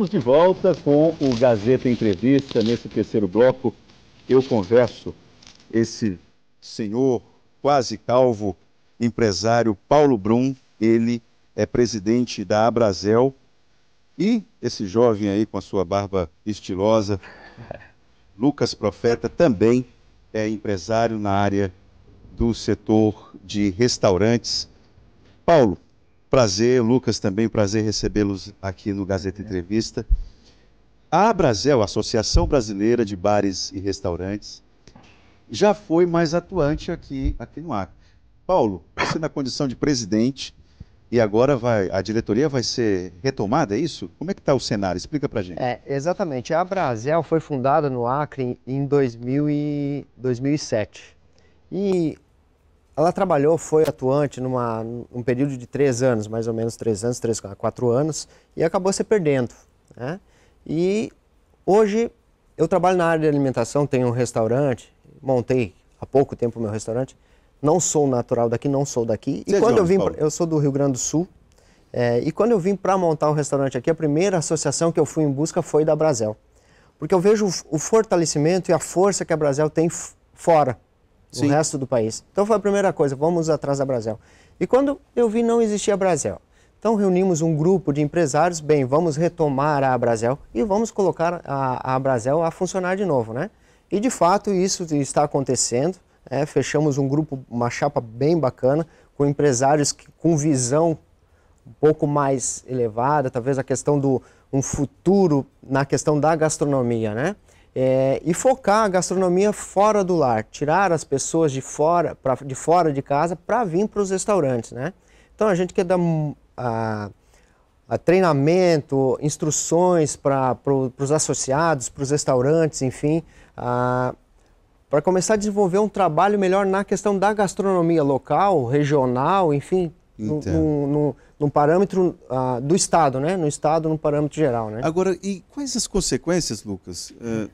Estamos de volta com o Gazeta Entrevista. Nesse terceiro bloco, eu converso esse senhor quase calvo, empresário Paulo Brum. Ele é presidente da Abrazel. E esse jovem aí com a sua barba estilosa, Lucas Profeta, também é empresário na área do setor de restaurantes. Paulo, Prazer, Lucas também, prazer recebê-los aqui no Gazeta Entrevista. A Brasel, Associação Brasileira de Bares e Restaurantes, já foi mais atuante aqui, aqui no Acre. Paulo, você na condição de presidente e agora vai, a diretoria vai ser retomada, é isso? Como é que está o cenário? Explica para gente. É, exatamente. A Brasel foi fundada no Acre em 2000 e 2007. E ela trabalhou, foi atuante numa, num período de três anos, mais ou menos três anos, três, ah, quatro anos, e acabou se perdendo. Né? E hoje eu trabalho na área de alimentação, tenho um restaurante, montei há pouco tempo o meu restaurante. Não sou natural daqui, não sou daqui. E Você é quando é eu vim, pra, eu sou do Rio Grande do Sul. É, e quando eu vim para montar o um restaurante aqui, a primeira associação que eu fui em busca foi da Brasel, porque eu vejo o, o fortalecimento e a força que a Brasel tem fora Sim. o resto do país. Então foi a primeira coisa, vamos atrás da Brasil. E quando eu vi não existia Brasil, então reunimos um grupo de empresários, bem, vamos retomar a Brasil e vamos colocar a, a Brasil a funcionar de novo, né? E de fato isso está acontecendo, é, fechamos um grupo, uma chapa bem bacana, com empresários que, com visão um pouco mais elevada, talvez a questão do um futuro na questão da gastronomia, né? É, e focar a gastronomia fora do lar, tirar as pessoas de fora, pra, de fora de casa para vir para os restaurantes, né? Então a gente quer dar a, a treinamento, instruções para pro, os associados, para os restaurantes, enfim, para começar a desenvolver um trabalho melhor na questão da gastronomia local, regional, enfim, então. no, no, no parâmetro uh, do Estado, né? No Estado, no parâmetro geral, né? Agora, e quais as consequências, Lucas? Uh,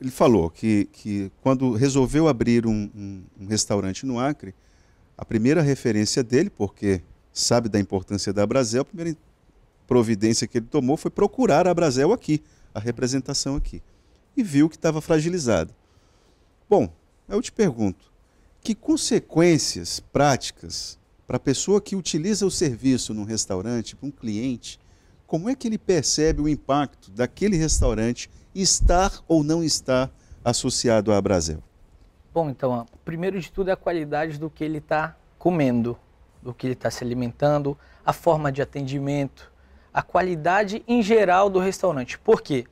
ele falou que, que quando resolveu abrir um, um, um, restaurante no Acre, a primeira referência dele, porque sabe da importância da Brasel, a primeira providência que ele tomou foi procurar a Brasel aqui, a representação aqui, e viu que estava fragilizada. Bom, eu te pergunto, que consequências práticas para a pessoa que utiliza o serviço num restaurante, para um cliente, como é que ele percebe o impacto daquele restaurante estar ou não estar associado à Brasil? Bom, então, primeiro de tudo é a qualidade do que ele está comendo, do que ele está se alimentando, a forma de atendimento, a qualidade em geral do restaurante. Por quê?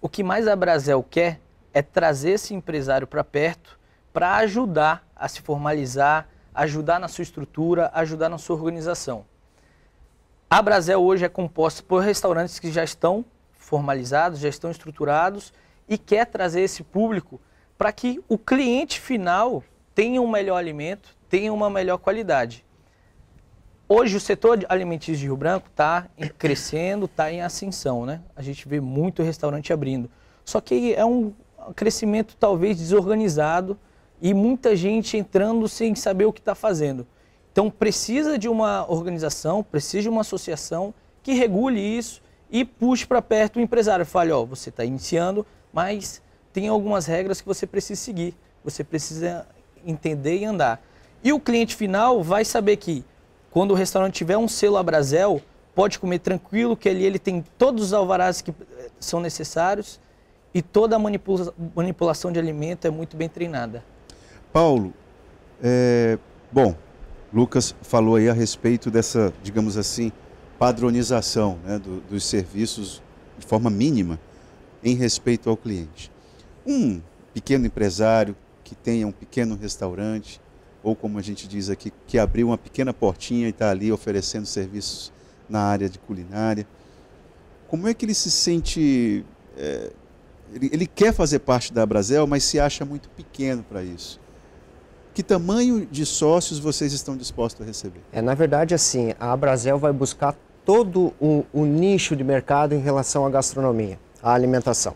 O que mais a Brasil quer é trazer esse empresário para perto para ajudar a se formalizar, ajudar na sua estrutura, ajudar na sua organização. A Brasil hoje é composta por restaurantes que já estão formalizados, já estão estruturados e quer trazer esse público para que o cliente final tenha um melhor alimento, tenha uma melhor qualidade. Hoje o setor alimentício de Rio Branco está crescendo, está em ascensão, né? A gente vê muito restaurante abrindo. Só que é um crescimento talvez desorganizado e muita gente entrando sem saber o que está fazendo. Então precisa de uma organização, precisa de uma associação que regule isso, e puxe para perto o empresário. Fale, ó, você está iniciando, mas tem algumas regras que você precisa seguir, você precisa entender e andar. E o cliente final vai saber que quando o restaurante tiver um selo Abrazel, pode comer tranquilo, que ali ele tem todos os alvarás que eh, são necessários e toda a manipula manipulação de alimento é muito bem treinada. Paulo, é, bom, Lucas falou aí a respeito dessa, digamos assim, padronização né, do, dos serviços de forma mínima em respeito ao cliente. Um pequeno empresário que tenha um pequeno restaurante, ou como a gente diz aqui, que abriu uma pequena portinha e está ali oferecendo serviços na área de culinária, como é que ele se sente. É, ele, quer fazer parte da Brasel, mas se acha muito pequeno para isso que tamanho de sócios vocês estão dispostos a receber? É, na verdade, assim, a Brasel vai buscar todo o, o nicho de mercado em relação à gastronomia, à alimentação,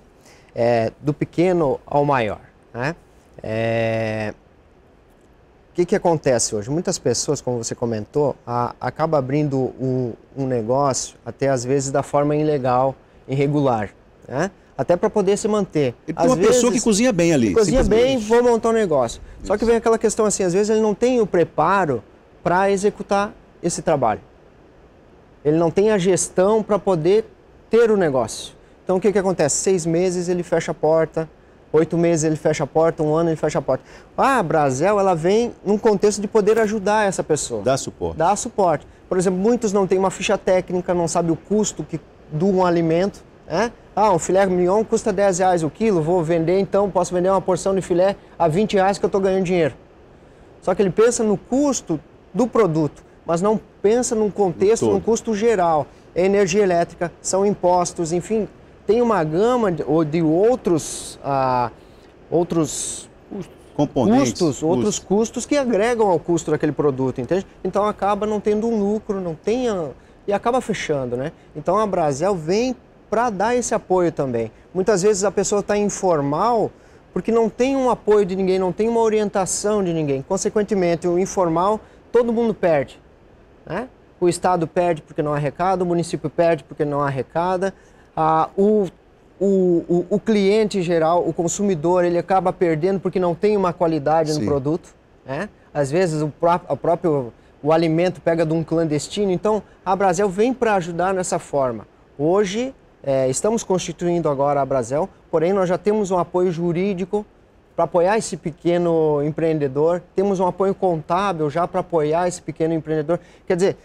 é, do pequeno ao maior. Né? É, o que, que acontece hoje? Muitas pessoas, como você comentou, a, acaba abrindo um, um, negócio, até às vezes da forma ilegal, irregular, né? Até para poder se manter. E tem às uma vezes, pessoa que cozinha bem ali. Cozinha bem, vou montar um negócio. Isso. Só que vem aquela questão assim, às vezes ele não tem o preparo para executar esse trabalho. Ele não tem a gestão para poder ter o negócio. Então o que, que acontece? Seis meses ele fecha a porta, oito meses ele fecha a porta, um ano ele fecha a porta. Ah, a Brasel, ela vem num contexto de poder ajudar essa pessoa. Dá suporte. Dá suporte. Por exemplo, muitos não têm uma ficha técnica, não sabe o custo que de um alimento. Né? Ah, um filé mignon custa 10 reais o quilo, vou vender então, posso vender uma porção de filé a 20 reais que eu estou ganhando dinheiro. Só que ele pensa no custo do produto, mas não pensa num contexto, num custo geral. É energia elétrica, são impostos, enfim, tem uma gama de, de outros, ah, outros componentes, custos, outros custos. custos que agregam ao custo daquele produto, entende? Então acaba não tendo um lucro, não tem e acaba fechando, né? Então a Brasel vem para dar esse apoio também. Muitas vezes a pessoa está informal porque não tem um apoio de ninguém, não tem uma orientação de ninguém. Consequentemente, o informal todo mundo perde. Né? O Estado perde porque não arrecada, o município perde porque não arrecada, ah, o, o, o, o, cliente geral, o consumidor, ele acaba perdendo porque não tem uma qualidade Sim. no produto. Né? Às vezes o, pró o próprio o alimento pega de um clandestino. Então, a Brasil vem para ajudar nessa forma. Hoje, é, estamos constituindo agora a Brasil, porém nós já temos um apoio jurídico para apoiar esse pequeno empreendedor. Temos um apoio contábil já para apoiar esse pequeno empreendedor. Quer dizer,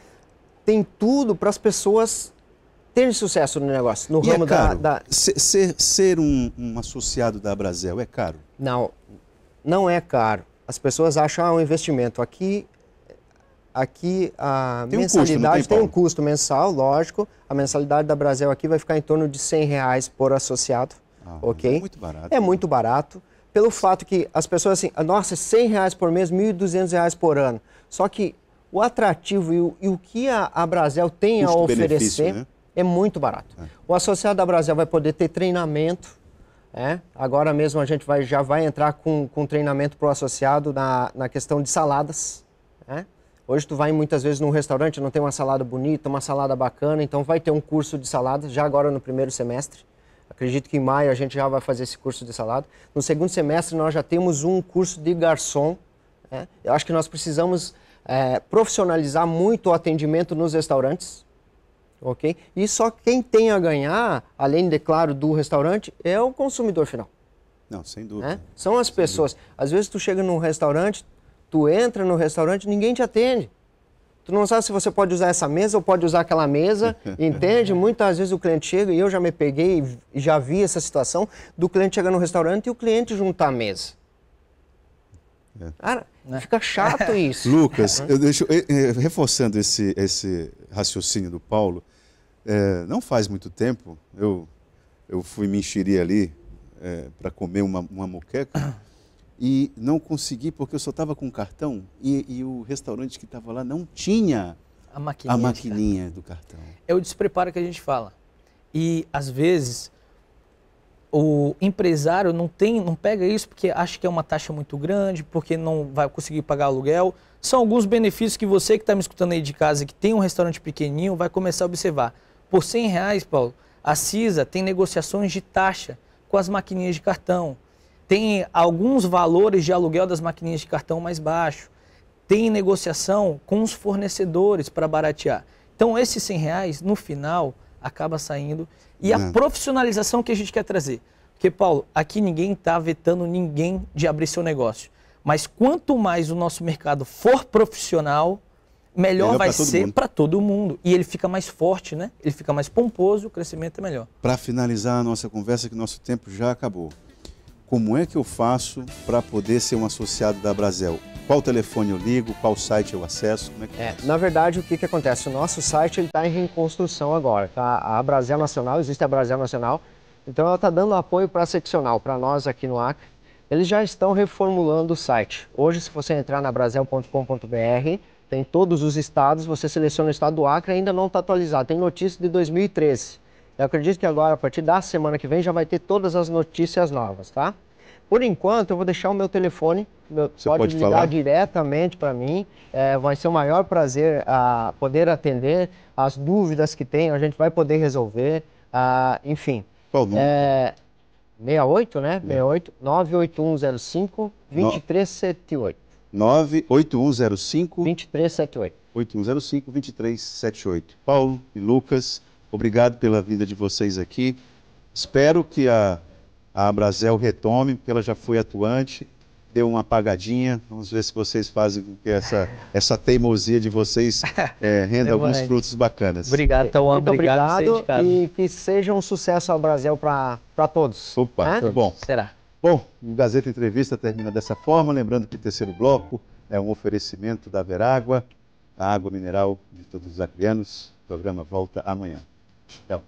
tem tudo para as pessoas terem sucesso no negócio, no e é ramo é caro. da. da... Ser, ser um, um, associado da Brasil é caro? Não, não é caro. As pessoas acham ah, um investimento. Aqui, aqui a tem mensalidade um custo, tem, tem um custo mensal, lógico. A mensalidade da Brasil aqui vai ficar em torno de 100 reais por associado. Ah, ok? É muito barato. É muito barato pelo fato que as pessoas assim, nossa, 100 reais por mês, 1.200 reais por ano. Só que o atrativo e o, e o que a, a Brasel tem Custo a oferecer né? é muito barato. É. O associado da Brasel vai poder ter treinamento, é? agora mesmo a gente vai, já vai entrar com, com treinamento para o associado na, na questão de saladas. É? Hoje tu vai muitas vezes num restaurante, não tem uma salada bonita, uma salada bacana, então vai ter um curso de saladas já agora no primeiro semestre. Acredito que em maio a gente já vai fazer esse curso de salada. No segundo semestre nós já temos um curso de garçom. Né? Eu acho que nós precisamos é, profissionalizar muito o atendimento nos restaurantes, ok? E só quem tem a ganhar, além, de claro, do restaurante, é o consumidor final. Não, sem né? dúvida. São as sem pessoas. Dúvida. Às vezes tu chega num restaurante, tu entra no restaurante, ninguém te atende. Tu não sabe se você pode usar essa mesa ou pode usar aquela mesa, entende? Muitas vezes o cliente chega, e eu já me peguei, já vi essa situação, do cliente chegar no restaurante e o cliente juntar a mesa. É. Cara, né? fica chato isso. Lucas, uhum. eu deixo, reforçando esse, esse raciocínio do Paulo, é, não faz muito tempo, eu, eu fui me enxerir ali é, para comer uma, uma moqueca e não consegui porque eu só estava com cartão e, e, o restaurante que estava lá não tinha a maquininha, a maquininha do cartão. É o despreparo que a gente fala. E às vezes o empresário não tem, não pega isso porque acha que é uma taxa muito grande, porque não vai conseguir pagar aluguel. São alguns benefícios que você que está me escutando aí de casa, que tem um restaurante pequenininho, vai começar a observar. Por 100 reais, Paulo, a CISA tem negociações de taxa com as maquininhas de cartão tem alguns valores de aluguel das maquininhas de cartão mais baixo, tem negociação com os fornecedores para baratear. Então esses 100 reais, no final, acaba saindo. E a é. profissionalização que a gente quer trazer. Porque, Paulo, aqui ninguém está vetando ninguém de abrir seu negócio. Mas quanto mais o nosso mercado for profissional, melhor, melhor vai ser para todo mundo. E ele fica mais forte, né? Ele fica mais pomposo, o crescimento é melhor. Para finalizar a nossa conversa, que nosso tempo já acabou como é que eu faço para poder ser um associado da Brasel? Qual telefone eu ligo? Qual site eu acesso? Como é que é, na verdade, o que, que acontece? O nosso site está em reconstrução agora. Tá? A Brasel Nacional, existe a Brasel Nacional, então ela está dando apoio para a seccional, para nós aqui no Acre. Eles já estão reformulando o site. Hoje, se você entrar na brasel.com.br, tem todos os estados, você seleciona o estado do Acre, ainda não está atualizado, tem notícia de 2013. Eu acredito que agora, a partir da semana que vem, já vai ter todas as notícias novas, tá? Por enquanto, eu vou deixar o meu telefone. Meu, Você pode, pode ligar falar? diretamente para mim. É, vai ser o maior prazer a ah, poder atender as dúvidas que tem. A gente vai poder resolver. A, ah, enfim. Qual o é, 68, né? 68 98105 2378. 98105 2378. 8105 2378. Paulo e Lucas. Obrigado pela vida de vocês aqui. Espero que a, a retome, porque ela já foi atuante, deu uma apagadinha. Vamos ver se vocês fazem com que essa, essa teimosia de vocês é, renda alguns frutos bacanas. Obrigado, então, Muito obrigado. obrigado e que seja um sucesso ao Brasil para todos. Opa, tá bom. Será? Bom, o Gazeta Entrevista termina dessa forma, lembrando que o terceiro bloco é um oferecimento da Verágua, a água mineral de todos os acrianos. O programa volta amanhã. No